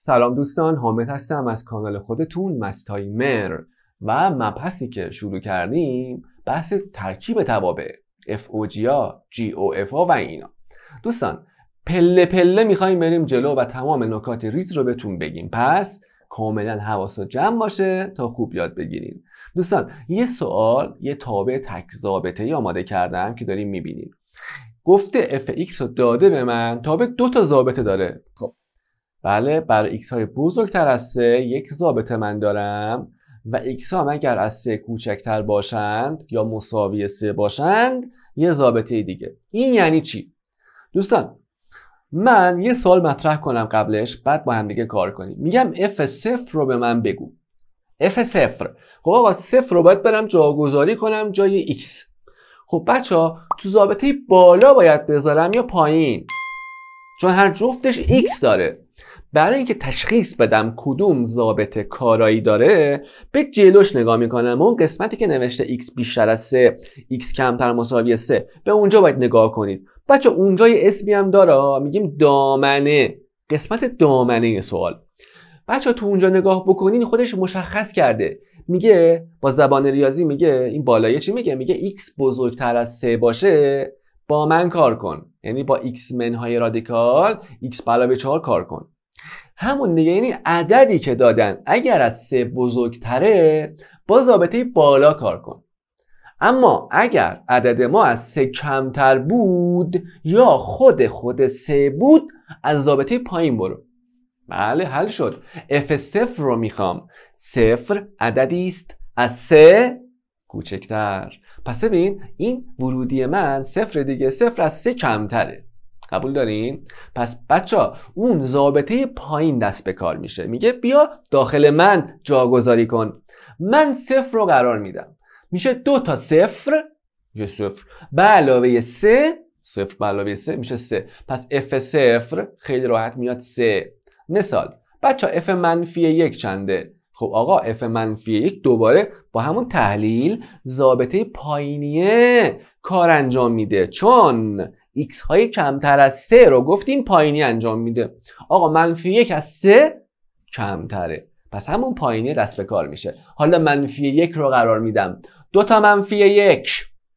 سلام دوستان حامد هستم از کانال خودتون مستای مر و مبحثی که شروع کردیم بحث ترکیب توابع FOG ها و اینا دوستان پله پله میخوایم بریم جلو و تمام نکات ریز رو بهتون بگیم پس کاملا حواس جمع باشه تا خوب یاد بگیریم دوستان یه سوال یه تابع تک ضابطه ای آماده کردم که داریم میبینیم گفته fx رو داده به من تابع دو تا ضابطه داره خب بله برای x های بزرگتر از 3 یک ضابطه من دارم و x ها اگر از 3 کوچکتر باشند یا مساوی 3 باشند یه ضابطه دیگه این یعنی چی دوستان من یه سوال مطرح کنم قبلش بعد با هم دیگه کار کنیم میگم f صفر رو به من بگو f صفر خب آقا صفر رو باید برم جاگذاری کنم جای x خب بچه ها تو ضابطه بالا باید بذارم یا پایین چون هر جفتش x داره برای اینکه تشخیص بدم کدوم ضابطه کارایی داره به جلوش نگاه میکنم اون قسمتی که نوشته x بیشتر از 3 x کمتر مساوی 3 به اونجا باید نگاه کنید بچه اونجا یه اسمی هم داره میگیم دامنه قسمت دامنه سوال بچه تو اونجا نگاه بکنین خودش مشخص کرده میگه با زبان ریاضی میگه این بالایه چی میگه میگه x بزرگتر از 3 باشه با من کار کن یعنی با x منهای رادیکال x بلا به 4 کار کن همون دیگه یعنی عددی که دادن اگر از 3 بزرگتره با ضابطه بالا کار کن اما اگر عدد ما از 3 کمتر بود یا خود خود سه بود از ضابطه پایین برو بله حل شد اف صفر رو میخوام صفر عددی است از سه کوچکتر پس ببین این ورودی من صفر دیگه صفر از سه کمتره قبول دارین؟ پس بچه اون ضابطه پایین دست به کار میشه میگه بیا داخل من جاگذاری کن من صفر رو قرار میدم میشه دو تا صفر میشه صفر به علاوه سه صفر به علاوه سه میشه سه پس اف صفر خیلی راحت میاد سه مثال بچه اف منفی یک چنده خب آقا اف منفی یک دوباره با همون تحلیل ضابطه پایینیه کار انجام میده چون x های کمتر از سه رو گفتیم پایینی انجام میده آقا منفی یک از سه کمتره پس همون پایینی دست به کار میشه حالا منفی یک رو قرار میدم دو تا منفی یک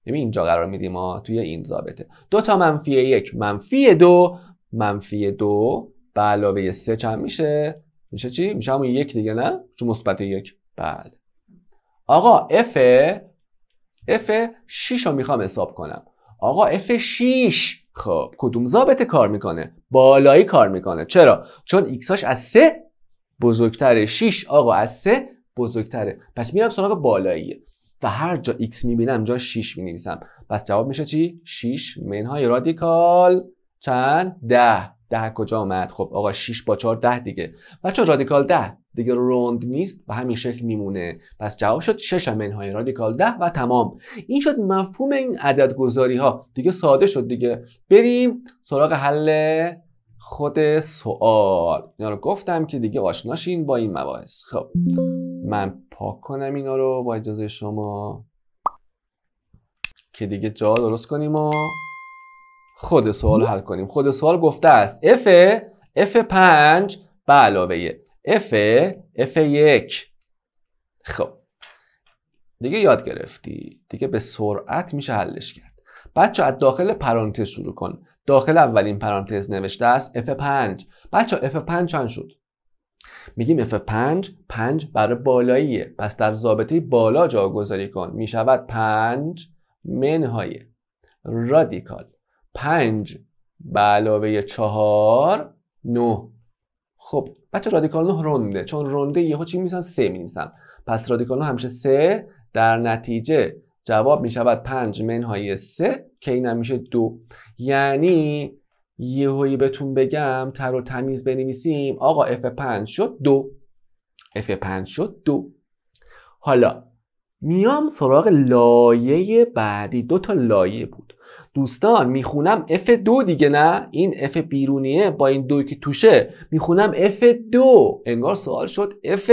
ببین یعنی اینجا قرار میدیم ما توی این ضابطه دو تا منفی یک منفی دو منفی دو به علاوه سه چند میشه میشه چی میشه همون یک دیگه نه چون مثبت یک بله آقا اف اف 6 رو میخوام حساب کنم آقا اف 6 خب کدوم ضابطه کار میکنه بالایی کار میکنه چرا چون ایکساش از 3 بزرگتره 6 آقا از 3 بزرگتره پس میرم سراغ بالاییه و هر جا x میبینم جا 6 مینویسم پس جواب میشه چی 6 منهای رادیکال چند 10 ده کجا آمد خب آقا 6 با 4 ده دیگه بچا رادیکال ده دیگه روند نیست و همین شکل میمونه پس جواب شد 6 منهای رادیکال ده و تمام این شد مفهوم این عدد گذاری ها دیگه ساده شد دیگه بریم سراغ حل خود سوال اینا رو گفتم که دیگه آشناشین با این مباحث خب من پاک کنم اینا رو با اجازه شما که دیگه جا درست کنیم و خود سوال حل کنیم خود سوال گفته است F F5 به علاوه F F1 خب دیگه یاد گرفتی دیگه به سرعت میشه حلش کرد بچه از داخل پرانتز شروع کن داخل اولین پرانتز نوشته است F5 بچه F5 چند شد میگیم F5 5 برای بالاییه پس در ضابطه بالا جاگذاری کن میشود 5 منهای رادیکال 5 به علاوه 4 9 خب بچه رادیکال 9 رنده چون رنده یهو چی میسن 3 مینویسم پس رادیکال نه همیشه 3 در نتیجه جواب می شود 5 منهای 3 که اینم میشه 2 یعنی یهویی بهتون بگم تر و تمیز بنویسیم آقا F5 شد 2 F5 شد 2 حالا میام سراغ لایه بعدی دو تا لایه بود دوستان میخونم F2 دیگه نه این F بیرونیه با این دوی که توشه میخونم F2 انگار سوال شد F2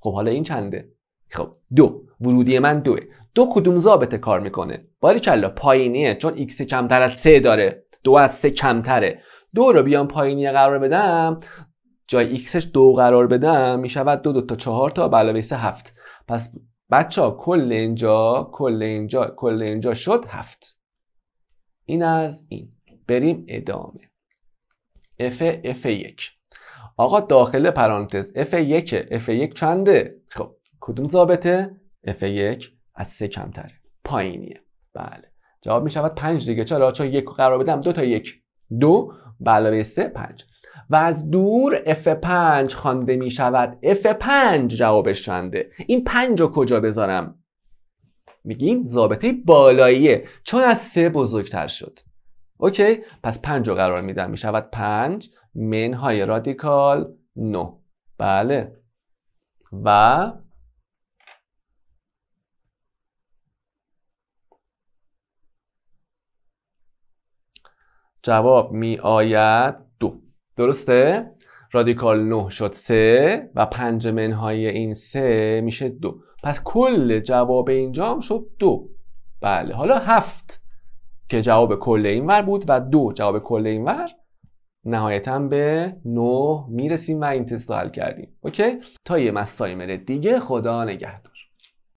خب حالا این چنده خب دو ورودی من دوه دو کدوم ضابطه کار میکنه باریکلا پایینیه چون x کمتر از 3 داره دو از 3 کمتره دو رو بیام پایینی قرار بدم جای xش دو قرار بدم میشود دو دو تا چهار تا علاوه هفت پس بچه ها کل اینجا کل اینجا کل اینجا شد هفت این از این بریم ادامه اف اف یک آقا داخل پرانتز اف یک اف یک چنده خب کدوم ثابته؟ اف یک از سه کمتره پایینیه بله جواب میشود پنج دیگه چرا چون یک قرار بدم دو تا یک دو بله، به علاوه سه پنج و از دور F5 خوانده می شود F5 جواب شنده این پنج رو کجا بذارم میگیم ضابطه بالاییه چون از سه بزرگتر شد اوکی پس پنج رو قرار میدم میشود پنج منهای رادیکال نه بله و جواب می آید دو درسته؟ رادیکال 9 شد 3 و پنج منهای این 3 میشه 2 پس کل جواب اینجا هم شد 2 بله حالا 7 که جواب کل اینور بود و 2 جواب کل اینور نهایتا به 9 میرسیم و این تست رو حل کردیم اوکی تا یه مستایمر دیگه خدا نگهدار